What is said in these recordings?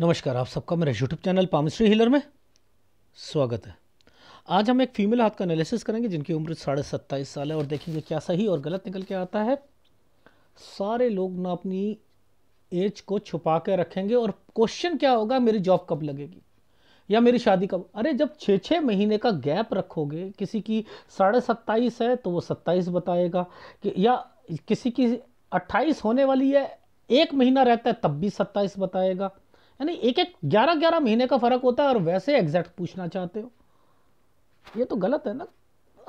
नमस्कार आप सबका मेरे यूट्यूब चैनल पामिस्ट्री हीलर में स्वागत है आज हम एक फीमेल हाथ का एनालिसिस करेंगे जिनकी उम्र साढ़े सत्ताईस साल है और देखेंगे क्या सही और गलत निकल के आता है सारे लोग ना अपनी एज को छुपा के रखेंगे और क्वेश्चन क्या होगा मेरी जॉब कब लगेगी या मेरी शादी कब अरे जब छः छः महीने का गैप रखोगे किसी की साढ़े सत्ताईस है तो वो सत्ताईस बताएगा कि या किसी की अट्ठाईस होने वाली है एक महीना रहता है तब भी सत्ताईस बताएगा यानी एक एक ग्यारह ग्यारह महीने का फ़र्क होता है और वैसे एग्जैक्ट पूछना चाहते हो ये तो गलत है ना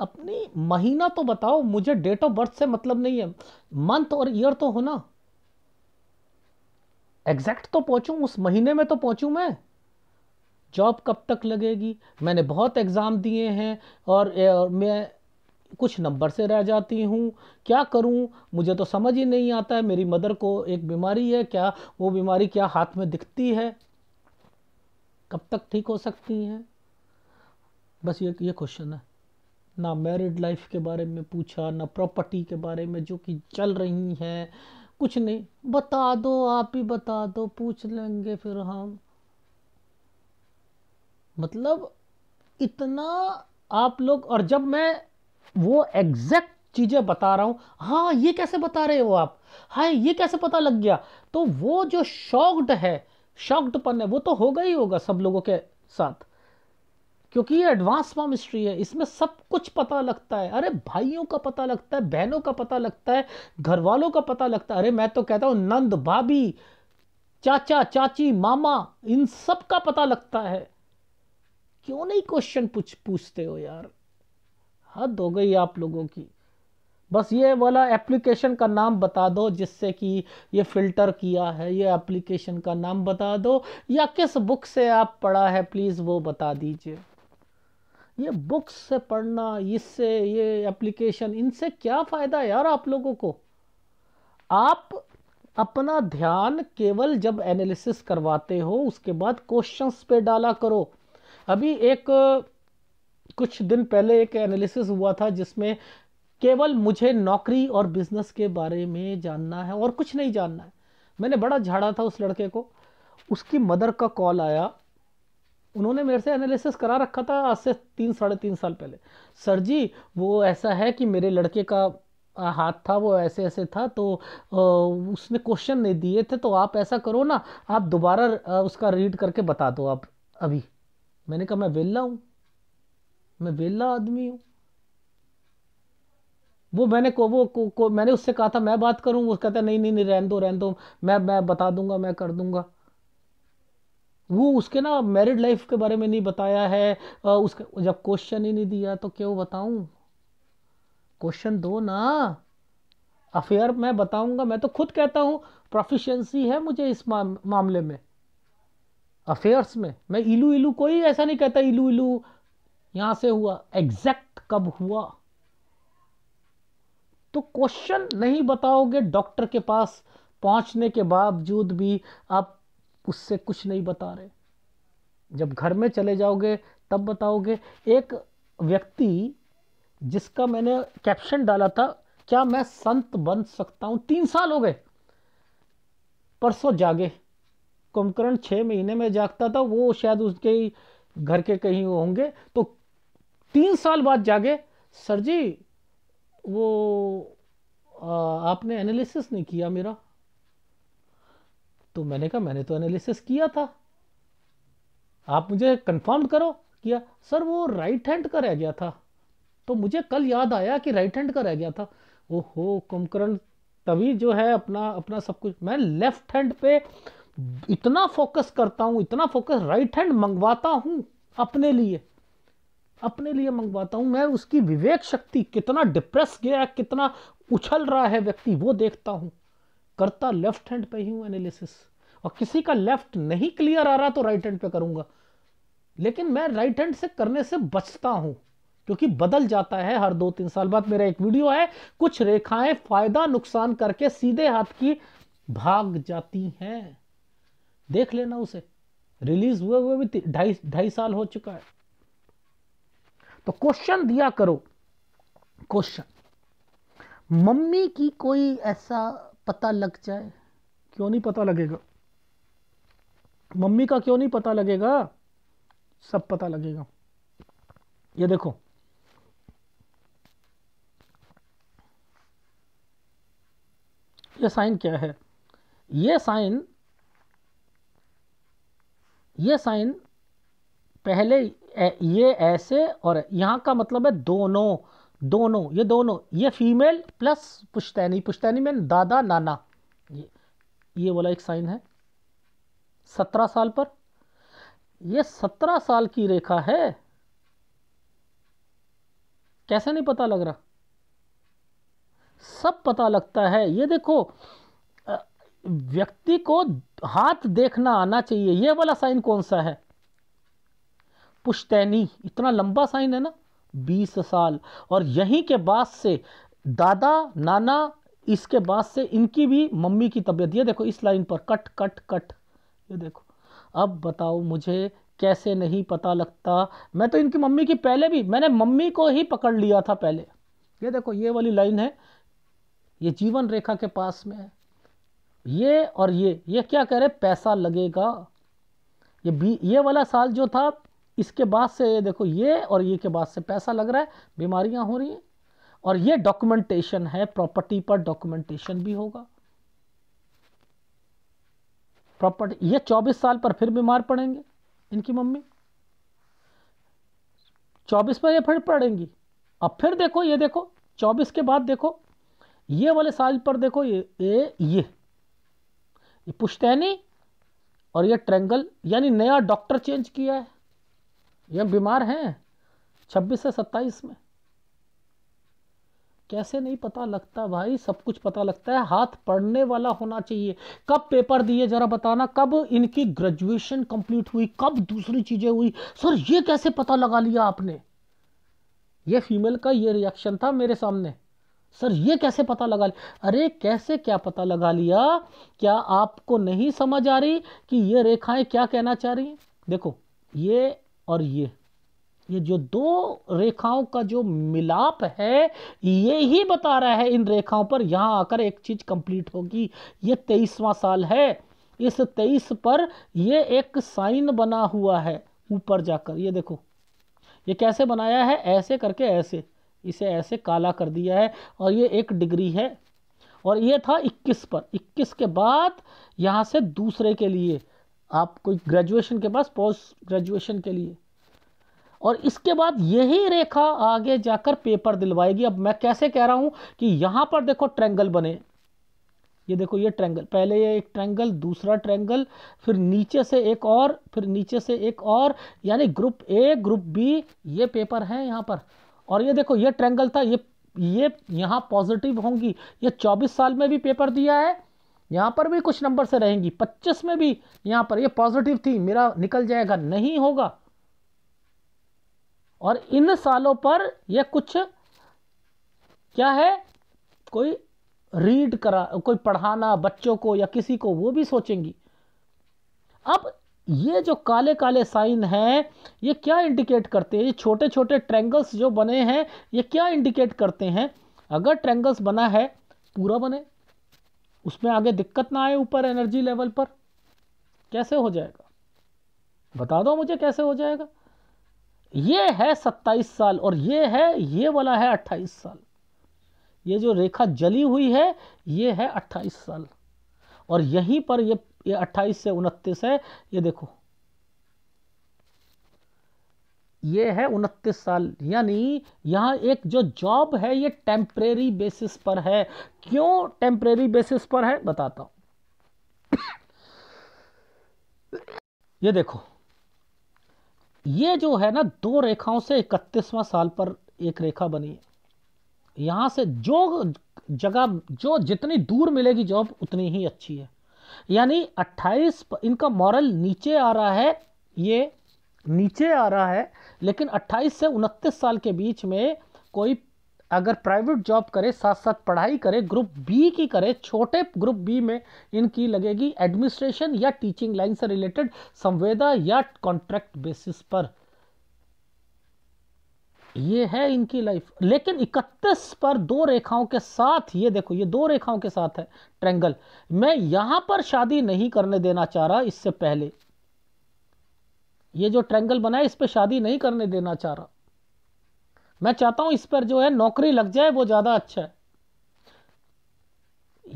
अपनी महीना तो बताओ मुझे डेट ऑफ बर्थ से मतलब नहीं है मंथ और ईयर तो हो ना एग्जैक्ट तो पहुंचू उस महीने में तो पहुंचू मैं जॉब कब तक लगेगी मैंने बहुत एग्ज़ाम दिए हैं और, और मैं कुछ नंबर से रह जाती हूँ क्या करूँ मुझे तो समझ ही नहीं आता है मेरी मदर को एक बीमारी है क्या वो बीमारी क्या हाथ में दिखती है कब तक ठीक हो सकती हैं बस ये ये क्वेश्चन है ना मैरिड लाइफ के बारे में पूछा ना प्रॉपर्टी के बारे में जो कि चल रही हैं कुछ नहीं बता दो आप ही बता दो पूछ लेंगे फिर हम मतलब इतना आप लोग और जब मैं वो एग्जैक्ट चीज़ें बता रहा हूं हाँ ये कैसे बता रहे हो आप हाय ये कैसे पता लग गया तो वो जो शॉक्ड है शॉक्डपन है वो तो होगा ही होगा सब लोगों के साथ क्योंकि ये एडवांस मिस्ट्री है इसमें सब कुछ पता लगता है अरे भाइयों का पता लगता है बहनों का पता लगता है घर वालों का पता लगता है अरे मैं तो कहता हूं नंद भाभी चाचा चाची मामा इन सब का पता लगता है क्यों नहीं क्वेश्चन पूछ पूछते हो यार हद हो गई आप लोगों की बस ये वाला एप्लीकेशन का नाम बता दो जिससे कि ये फ़िल्टर किया है ये एप्लीकेशन का नाम बता दो या किस बुक से आप पढ़ा है प्लीज़ वो बता दीजिए ये बुक्स से पढ़ना इससे ये एप्लीकेशन इनसे क्या फ़ायदा यार आप लोगों को आप अपना ध्यान केवल जब एनालिसिस करवाते हो उसके बाद क्वेश्चंस पे डाला करो अभी एक कुछ दिन पहले एक एनालिसिस हुआ था जिसमें केवल मुझे नौकरी और बिजनेस के बारे में जानना है और कुछ नहीं जानना है मैंने बड़ा झाड़ा था उस लड़के को उसकी मदर का कॉल आया उन्होंने मेरे से एनालिसिस करा रखा था आज से तीन साढ़े तीन साल पहले सर जी वो ऐसा है कि मेरे लड़के का हाथ था वो ऐसे ऐसे था तो उसने क्वेश्चन नहीं दिए थे तो आप ऐसा करो ना आप दोबारा उसका रीड करके बता दो आप अभी मैंने कहा मैं वेला हूँ मैं वेला आदमी हूं वो मैंने को वो को, को मैंने उससे कहा था मैं बात करूं वो कहता नहीं नहीं नहीं रहन दो रहन दो मैं मैं बता दूंगा मैं कर दूंगा वो उसके ना मैरिड लाइफ के बारे में नहीं बताया है उसके जब क्वेश्चन ही नहीं दिया तो क्यों बताऊं क्वेश्चन दो ना अफेयर मैं बताऊंगा मैं तो खुद कहता हूं प्रोफिशेंसी है मुझे इस मामले में अफेयर्स में मैं इलू इलू कोई ऐसा नहीं कहता इलू इलू यहां से हुआ एग्जैक्ट कब हुआ तो क्वेश्चन नहीं बताओगे डॉक्टर के पास पहुंचने के बावजूद भी आप उससे कुछ नहीं बता रहे जब घर में चले जाओगे तब बताओगे एक व्यक्ति जिसका मैंने कैप्शन डाला था क्या मैं संत बन सकता हूं तीन साल हो गए परसों जागे कुंभकर्ण छह महीने में जागता था वो शायद उसके घर के कहीं होंगे तो तीन साल बाद जागे सर जी वो आ, आपने एनालिसिस नहीं किया मेरा तो मैंने कहा मैंने तो एनालिसिस किया था आप मुझे कंफर्म करो किया सर वो राइट हैंड का रह गया था तो मुझे कल याद आया कि राइट हैंड का रह गया था हो कुंभकर्ण तभी जो है अपना अपना सब कुछ मैं लेफ्ट हैंड पे इतना फोकस करता हूँ इतना फोकस राइट हैंड मंगवाता हूँ अपने लिए अपने लिए मंगवाता हूँ मैं उसकी विवेक शक्ति कितना डिप्रेस गया कितना उछल रहा है व्यक्ति वो देखता हूँ करता लेफ्ट हैंड पे ही हूँ एनालिसिस और किसी का लेफ्ट नहीं क्लियर आ रहा तो राइट हैंड पे करूँगा लेकिन मैं राइट हैंड से करने से बचता हूँ क्योंकि बदल जाता है हर दो तीन साल बाद मेरा एक वीडियो है कुछ रेखाएं फायदा नुकसान करके सीधे हाथ की भाग जाती हैं देख लेना उसे रिलीज हुए हुए भी ढाई ढाई साल हो चुका है तो क्वेश्चन दिया करो क्वेश्चन मम्मी की कोई ऐसा पता लग जाए क्यों नहीं पता लगेगा मम्मी का क्यों नहीं पता लगेगा सब पता लगेगा ये देखो ये साइन क्या है ये साइन ये साइन पहले ये ऐसे और यहाँ का मतलब है दोनों दोनों ये दोनों ये फीमेल प्लस पुश्तैनी पुश्तैनी में दादा नाना ये ये वाला एक साइन है सत्रह साल पर ये सत्रह साल की रेखा है कैसे नहीं पता लग रहा सब पता लगता है ये देखो व्यक्ति को हाथ देखना आना चाहिए ये वाला साइन कौन सा है पुश्तैनी इतना लंबा साइन है ना बीस साल और यहीं के बाद से दादा नाना इसके बाद से इनकी भी मम्मी की तबीयत ये देखो इस लाइन पर कट कट कट ये देखो अब बताओ मुझे कैसे नहीं पता लगता मैं तो इनकी मम्मी की पहले भी मैंने मम्मी को ही पकड़ लिया था पहले ये देखो ये वाली लाइन है ये जीवन रेखा के पास में है ये और ये ये क्या कह रहे पैसा लगेगा ये बी ये वाला साल जो था इसके बाद से देखो ये और ये के बाद से पैसा लग रहा है बीमारियां हो रही हैं और ये डॉक्यूमेंटेशन है प्रॉपर्टी पर डॉक्यूमेंटेशन भी होगा प्रॉपर्टी ये 24 साल पर फिर बीमार पड़ेंगे इनकी मम्मी 24 पर ये फिर पड़ेंगी अब फिर देखो ये देखो 24 के बाद देखो ये वाले साल पर देखो ये ए, ये, ये पुश्तैनी और ये ट्रेंगल यानी नया डॉक्टर चेंज किया है ये बीमार हैं छब्बीस से सत्ताईस में कैसे नहीं पता लगता भाई सब कुछ पता लगता है हाथ पढ़ने वाला होना चाहिए कब पेपर दिए जरा बताना कब इनकी ग्रेजुएशन कंप्लीट हुई कब दूसरी चीज़ें हुई सर ये कैसे पता लगा लिया आपने ये फीमेल का ये रिएक्शन था मेरे सामने सर ये कैसे पता लगा लिया अरे कैसे क्या पता लगा लिया क्या आपको नहीं समझ आ रही कि ये रेखाएं क्या कहना चाह रही देखो ये और ये ये जो दो रेखाओं का जो मिलाप है ये ही बता रहा है इन रेखाओं पर यहाँ आकर एक चीज़ कंप्लीट होगी ये तेईसवां साल है इस तेईस पर ये एक साइन बना हुआ है ऊपर जाकर ये देखो ये कैसे बनाया है ऐसे करके ऐसे इसे ऐसे काला कर दिया है और ये एक डिग्री है और ये था 21 पर 21 के बाद यहाँ से दूसरे के लिए आप कोई ग्रेजुएशन के पास पोस्ट ग्रेजुएशन के लिए और इसके बाद यही रेखा आगे जाकर पेपर दिलवाएगी अब मैं कैसे कह रहा हूं कि यहां पर देखो ट्रेंगल बने ये देखो ये ट्रेंगल पहले ये एक ट्रेंगल दूसरा ट्रेंगल फिर नीचे से एक और फिर नीचे से एक और यानी ग्रुप ए ग्रुप बी ये पेपर हैं यहाँ पर और ये देखो ये ट्रेंगल था ये ये यहाँ पॉजिटिव होंगी ये 24 साल में भी पेपर दिया है यहाँ पर भी कुछ नंबर से रहेंगी पच्चीस में भी यहाँ पर ये यह पॉजिटिव थी मेरा निकल जाएगा नहीं होगा और इन सालों पर यह कुछ क्या है कोई रीड करा कोई पढ़ाना बच्चों को या किसी को वो भी सोचेंगी अब ये जो काले काले साइन हैं ये क्या इंडिकेट करते हैं ये छोटे छोटे ट्रेंगल्स जो बने हैं ये क्या इंडिकेट करते हैं अगर ट्रेंगल्स बना है पूरा बने उसमें आगे दिक्कत ना आए ऊपर एनर्जी लेवल पर कैसे हो जाएगा बता दो मुझे कैसे हो जाएगा ये है सत्ताईस साल और ये है ये वाला है अट्ठाईस साल ये जो रेखा जली हुई है ये है अट्ठाईस साल और यहीं पर ये ये अट्ठाईस से उनतीस है ये देखो ये है उनतीस साल यानी यहाँ एक जो जॉब है ये टेम्परेरी बेसिस पर है क्यों टेम्परेरी बेसिस पर है बताता हूँ ये देखो ये जो है ना दो रेखाओं से इकतीसवां साल पर एक रेखा बनी है यहां से जो जगह जो जितनी दूर मिलेगी जॉब उतनी ही अच्छी है यानी 28 इनका मॉरल नीचे आ रहा है ये नीचे आ रहा है लेकिन 28 से उनतीस साल के बीच में कोई अगर प्राइवेट जॉब करे साथ साथ पढ़ाई करे ग्रुप बी की करे छोटे ग्रुप बी में इनकी लगेगी एडमिनिस्ट्रेशन या टीचिंग लाइन से रिलेटेड संवेदा या कॉन्ट्रैक्ट बेसिस पर ये है इनकी लाइफ लेकिन 31 पर दो रेखाओं के साथ ये देखो ये दो रेखाओं के साथ है ट्रेंगल मैं यहां पर शादी नहीं करने देना चाह रहा इससे पहले ये जो ट्रैंगल बना है इस पर शादी नहीं करने देना चाह रहा मैं चाहता हूं इस पर जो है नौकरी लग जाए वो ज़्यादा अच्छा है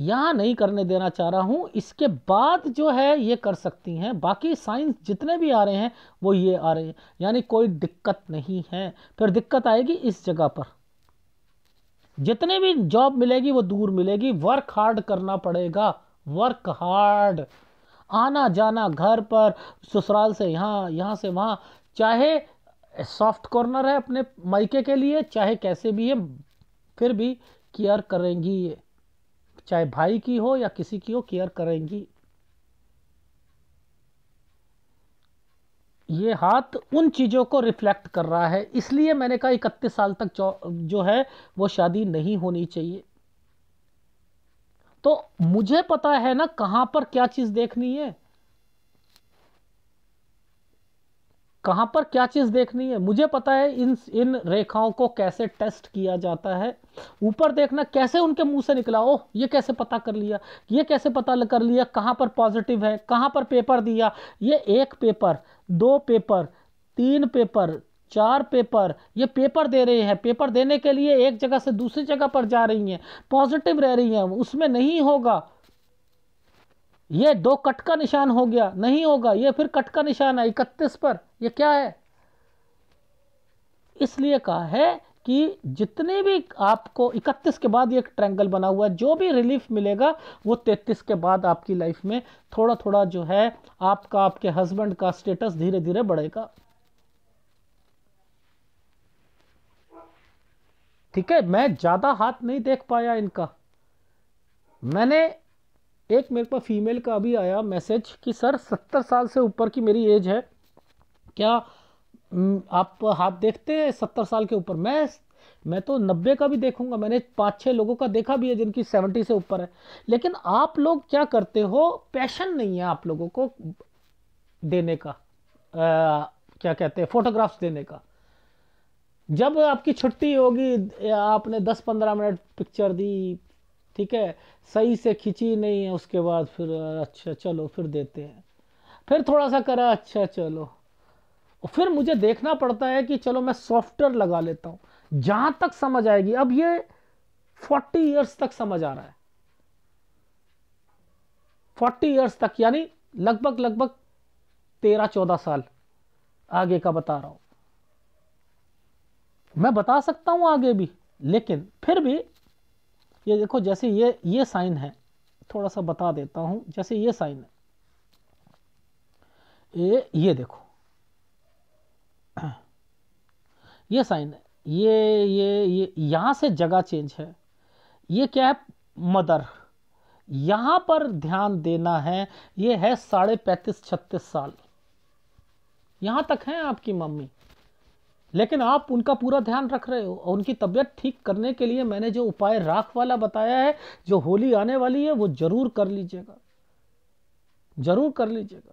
यहां नहीं करने देना चाह रहा हूं इसके बाद जो है ये कर सकती हैं बाकी साइंस जितने भी आ रहे हैं वो ये आ रहे हैं यानी कोई दिक्कत नहीं है फिर दिक्कत आएगी इस जगह पर जितने भी जॉब मिलेगी वो दूर मिलेगी वर्क हार्ड करना पड़ेगा वर्क हार्ड आना जाना घर पर ससुराल से यहाँ यहाँ से वहाँ चाहे सॉफ्ट कॉर्नर है अपने मायके के लिए चाहे कैसे भी है फिर भी केयर करेंगी ये चाहे भाई की हो या किसी की हो केयर करेंगी ये हाथ उन चीज़ों को रिफ्लेक्ट कर रहा है इसलिए मैंने कहा इकतीस साल तक जो है वो शादी नहीं होनी चाहिए तो मुझे पता है ना कहां पर क्या चीज देखनी है कहां पर क्या चीज देखनी है मुझे पता है इन इन रेखाओं को कैसे टेस्ट किया जाता है ऊपर देखना कैसे उनके मुंह से निकला ओ ये कैसे पता कर लिया ये कैसे पता कर लिया कहां पर पॉजिटिव है कहां पर पेपर दिया ये एक पेपर दो पेपर तीन पेपर चार पेपर ये पेपर दे रहे हैं पेपर देने के लिए एक जगह से दूसरी जगह पर जा रही हैं पॉजिटिव रह रही हैं उसमें नहीं होगा ये दो कट का निशान हो गया नहीं होगा ये फिर कट का निशान है इकतीस पर ये क्या है इसलिए कहा है कि जितने भी आपको 31 के बाद एक ट्रैंगल बना हुआ है जो भी रिलीफ मिलेगा वो 33 के बाद आपकी लाइफ में थोड़ा थोड़ा जो है आपका आपके हस्बैंड का स्टेटस धीरे धीरे बढ़ेगा ठीक है मैं ज़्यादा हाथ नहीं देख पाया इनका मैंने एक मेरे पास फीमेल का अभी आया मैसेज कि सर सत्तर साल से ऊपर की मेरी एज है क्या हम्म, आप हाथ देखते हैं सत्तर साल के ऊपर मैं मैं तो नब्बे का भी देखूंगा मैंने पाँच छः लोगों का देखा भी है जिनकी सेवेंटी से ऊपर है लेकिन आप लोग क्या करते हो पैशन नहीं है आप लोगों को देने का आ, क्या कहते हैं फोटोग्राफ्स देने का जब आपकी छुट्टी होगी आपने दस पंद्रह मिनट पिक्चर दी ठीक है सही से खींची नहीं है उसके बाद फिर अच्छा चलो फिर देते हैं फिर थोड़ा सा करा अच्छा चलो और फिर मुझे देखना पड़ता है कि चलो मैं सॉफ्टवेयर लगा लेता हूँ जहाँ तक समझ आएगी अब ये फोर्टी ईयर्स तक समझ आ रहा है फोर्टी ईयर्स तक यानी लगभग लगभग तेरह चौदह साल आगे का बता रहा हूँ मैं बता सकता हूँ आगे भी लेकिन फिर भी ये देखो जैसे ये ये साइन है थोड़ा सा बता देता हूँ जैसे ये साइन है ये ये देखो ये साइन है ये ये ये यहाँ से जगह चेंज है ये क्या है मदर यहाँ पर ध्यान देना है ये है साढ़े पैंतीस छत्तीस साल यहाँ तक है आपकी मम्मी लेकिन आप उनका पूरा ध्यान रख रहे हो और उनकी तबीयत ठीक करने के लिए मैंने जो उपाय राख वाला बताया है जो होली आने वाली है वो जरूर कर लीजिएगा जरूर कर लीजिएगा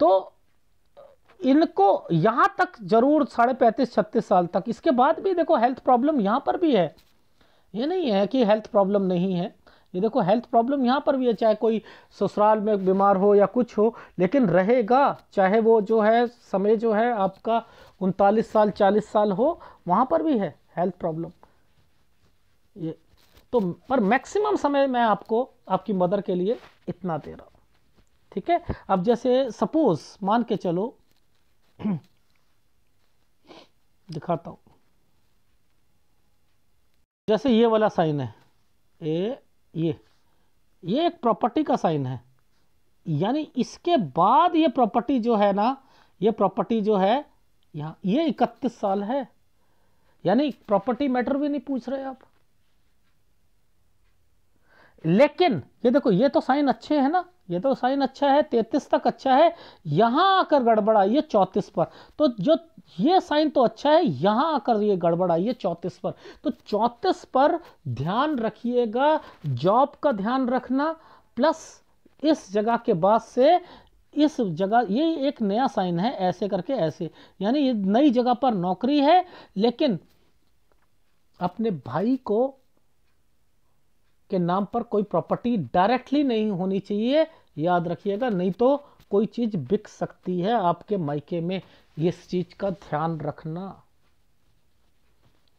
तो इनको यहां तक जरूर साढ़े पैंतीस छत्तीस साल तक इसके बाद भी देखो हेल्थ प्रॉब्लम यहां पर भी है ये नहीं है कि हेल्थ प्रॉब्लम नहीं है ये देखो हेल्थ प्रॉब्लम यहाँ पर भी है चाहे कोई ससुराल में बीमार हो या कुछ हो लेकिन रहेगा चाहे वो जो है समय जो है आपका उनतालीस साल चालीस साल हो वहाँ पर भी है हेल्थ प्रॉब्लम ये तो पर मैक्सिमम समय मैं आपको आपकी मदर के लिए इतना दे रहा हूँ ठीक है अब जैसे सपोज मान के चलो दिखाता हूँ जैसे ये वाला साइन है ए ये ये एक प्रॉपर्टी का साइन है यानी इसके बाद ये प्रॉपर्टी जो है ना ये प्रॉपर्टी जो है यहाँ ये इकतीस साल है यानी प्रॉपर्टी मैटर भी नहीं पूछ रहे आप लेकिन ये देखो ये तो साइन अच्छे है ना ये तो साइन अच्छा है तैतीस तक अच्छा है यहां आकर गड़बड़ आई है चौंतीस पर तो जो ये साइन तो अच्छा है यहां आकर ये गड़बड़ आई है चौंतीस पर तो चौंतीस पर ध्यान रखिएगा जॉब का ध्यान रखना प्लस इस जगह के बाद से इस जगह ये एक नया साइन है ऐसे करके ऐसे यानी ये नई जगह पर नौकरी है लेकिन अपने भाई को के नाम पर कोई प्रॉपर्टी डायरेक्टली नहीं होनी चाहिए याद रखिएगा नहीं तो कोई चीज़ बिक सकती है आपके मायके में इस चीज़ का ध्यान रखना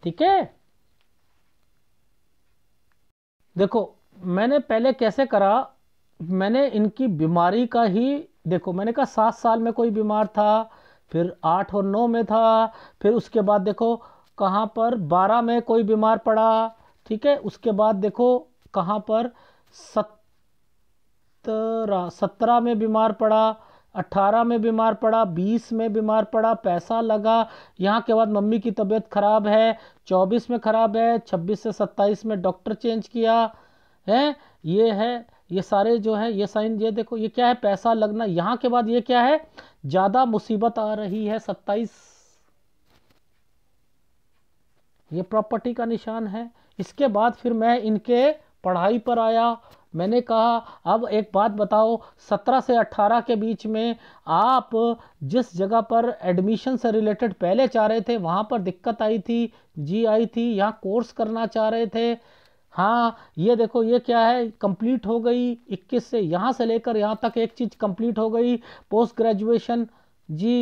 ठीक है देखो मैंने पहले कैसे करा मैंने इनकी बीमारी का ही देखो मैंने कहा सात साल में कोई बीमार था फिर आठ और नौ में था फिर उसके बाद देखो कहाँ पर बारह में कोई बीमार पड़ा ठीक है उसके बाद देखो कहाँ पर सत्रह सत्रह में बीमार पड़ा अट्ठारह में बीमार पड़ा बीस में बीमार पड़ा पैसा लगा यहाँ के बाद मम्मी की तबीयत खराब है चौबीस में ख़राब है छब्बीस से सत्ताईस में डॉक्टर चेंज किया है ये है ये सारे जो है ये साइन ये देखो ये क्या है पैसा लगना यहाँ के बाद ये क्या है ज़्यादा मुसीबत आ रही है सत्ताईस ये प्रॉपर्टी का निशान है इसके बाद फिर मैं इनके पढ़ाई पर आया मैंने कहा अब एक बात बताओ सत्रह से अट्ठारह के बीच में आप जिस जगह पर एडमिशन से रिलेटेड पहले चाह रहे थे वहाँ पर दिक्कत आई थी जी आई थी यहाँ कोर्स करना चाह रहे थे हाँ ये देखो ये क्या है कंप्लीट हो गई 21 से यहाँ से लेकर यहाँ तक एक चीज़ कंप्लीट हो गई पोस्ट ग्रेजुएशन जी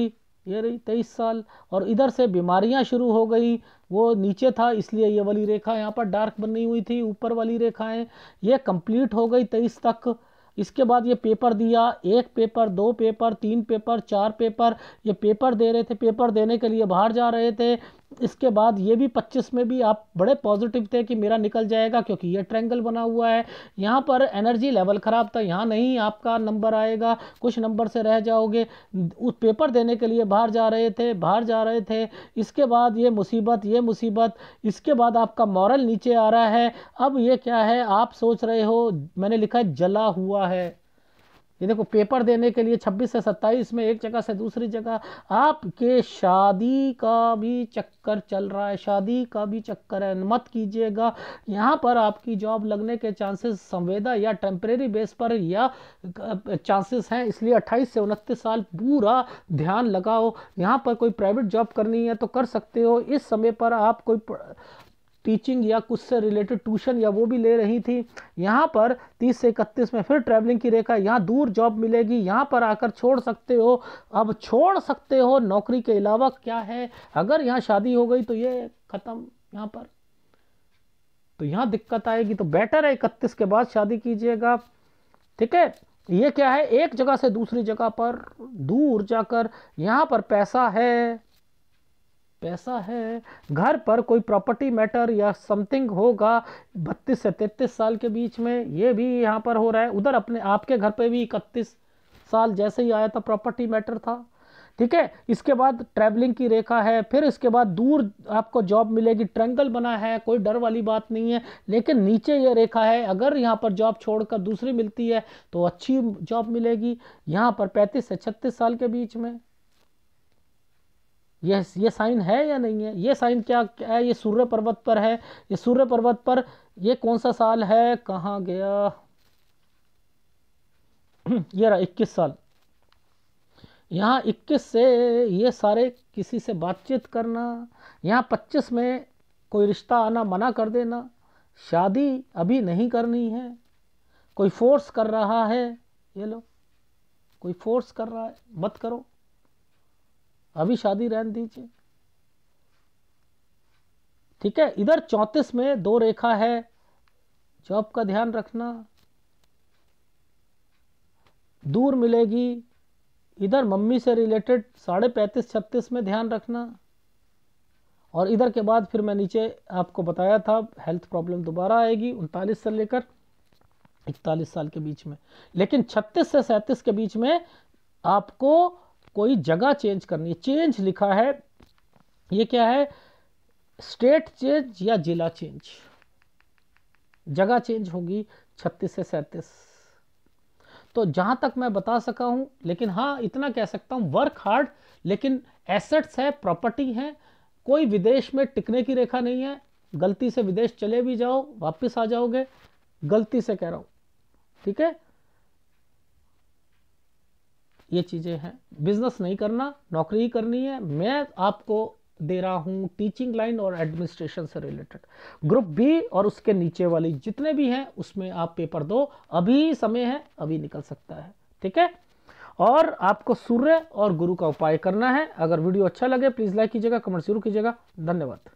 ये रही तेईस साल और इधर से बीमारियां शुरू हो गई वो नीचे था इसलिए ये वाली रेखा यहाँ पर डार्क बनी हुई थी ऊपर वाली रेखाएं ये कंप्लीट हो गई तेईस तक इसके बाद ये पेपर दिया एक पेपर दो पेपर तीन पेपर चार पेपर ये पेपर दे रहे थे पेपर देने के लिए बाहर जा रहे थे इसके बाद ये भी 25 में भी आप बड़े पॉजिटिव थे कि मेरा निकल जाएगा क्योंकि ये ट्रैंगल बना हुआ है यहाँ पर एनर्जी लेवल ख़राब था यहाँ नहीं आपका नंबर आएगा कुछ नंबर से रह जाओगे उस पेपर देने के लिए बाहर जा रहे थे बाहर जा रहे थे इसके बाद ये मुसीबत ये मुसीबत इसके बाद आपका मॉरल नीचे आ रहा है अब ये क्या है आप सोच रहे हो मैंने लिखा है जला हुआ है ये देखो पेपर देने के लिए 26 से 27 में एक जगह से दूसरी जगह आपके शादी का भी चक्कर चल रहा है शादी का भी चक्कर है मत कीजिएगा यहाँ पर आपकी जॉब लगने के चांसेस संवेदा या टेम्परेरी बेस पर या चांसेस हैं इसलिए 28 से उनतीस साल पूरा ध्यान लगाओ यहाँ पर कोई प्राइवेट जॉब करनी है तो कर सकते हो इस समय पर आप कोई टीचिंग या कुछ से रिलेटेड ट्यूशन या वो भी ले रही थी यहाँ पर 30 से 31 में फिर ट्रैवलिंग की रेखा यहाँ दूर जॉब मिलेगी यहाँ पर आकर छोड़ सकते हो अब छोड़ सकते हो नौकरी के अलावा क्या है अगर यहाँ शादी हो गई तो ये ख़त्म यहाँ पर तो यहाँ दिक्कत आएगी तो बेटर है इकतीस के बाद शादी कीजिएगा ठीक है ये क्या है एक जगह से दूसरी जगह पर दूर जाकर यहाँ पर पैसा है पैसा है घर पर कोई प्रॉपर्टी मैटर या समथिंग होगा बत्तीस से तैतीस साल के बीच में ये भी यहाँ पर हो रहा है उधर अपने आपके घर पे भी इकतीस साल जैसे ही आया था प्रॉपर्टी मैटर था ठीक है इसके बाद ट्रैवलिंग की रेखा है फिर इसके बाद दूर आपको जॉब मिलेगी ट्रैंगल बना है कोई डर वाली बात नहीं है लेकिन नीचे ये रेखा है अगर यहाँ पर जॉब छोड़कर दूसरी मिलती है तो अच्छी जॉब मिलेगी यहाँ पर पैंतीस से छत्तीस साल के बीच में ये ये साइन है या नहीं है ये साइन क्या क्या है ये सूर्य पर्वत पर है ये सूर्य पर्वत पर ये कौन सा साल है कहाँ गया ये रहा इक्कीस साल यहाँ इक्कीस से ये सारे किसी से बातचीत करना यहाँ पच्चीस में कोई रिश्ता आना मना कर देना शादी अभी नहीं करनी है कोई फोर्स कर रहा है ये लो कोई फोर्स कर रहा है मत करो अभी शादी रहने दीजिए ठीक है इधर चौंतीस में दो रेखा है जॉब का ध्यान रखना दूर मिलेगी इधर मम्मी से रिलेटेड साढ़े पैंतीस छत्तीस में ध्यान रखना और इधर के बाद फिर मैं नीचे आपको बताया था हेल्थ प्रॉब्लम दोबारा आएगी उनतालीस से लेकर इकतालीस साल के बीच में लेकिन छत्तीस से सैंतीस के बीच में आपको कोई जगह चेंज करनी है चेंज लिखा है ये क्या है स्टेट चेंज या जिला चेंज जगह चेंज होगी छत्तीस से सैतीस तो जहां तक मैं बता सका हूं लेकिन हाँ इतना कह सकता हूं वर्क हार्ड लेकिन एसेट्स है प्रॉपर्टी है कोई विदेश में टिकने की रेखा नहीं है गलती से विदेश चले भी जाओ वापस आ जाओगे गलती से कह रहा हूं ठीक है ये चीज़ें हैं बिजनेस नहीं करना नौकरी ही करनी है मैं आपको दे रहा हूँ टीचिंग लाइन और एडमिनिस्ट्रेशन से रिलेटेड ग्रुप बी और उसके नीचे वाली जितने भी हैं उसमें आप पेपर दो अभी समय है अभी निकल सकता है ठीक है और आपको सूर्य और गुरु का उपाय करना है अगर वीडियो अच्छा लगे प्लीज़ लाइक कीजिएगा कमेंट जरूर कीजिएगा धन्यवाद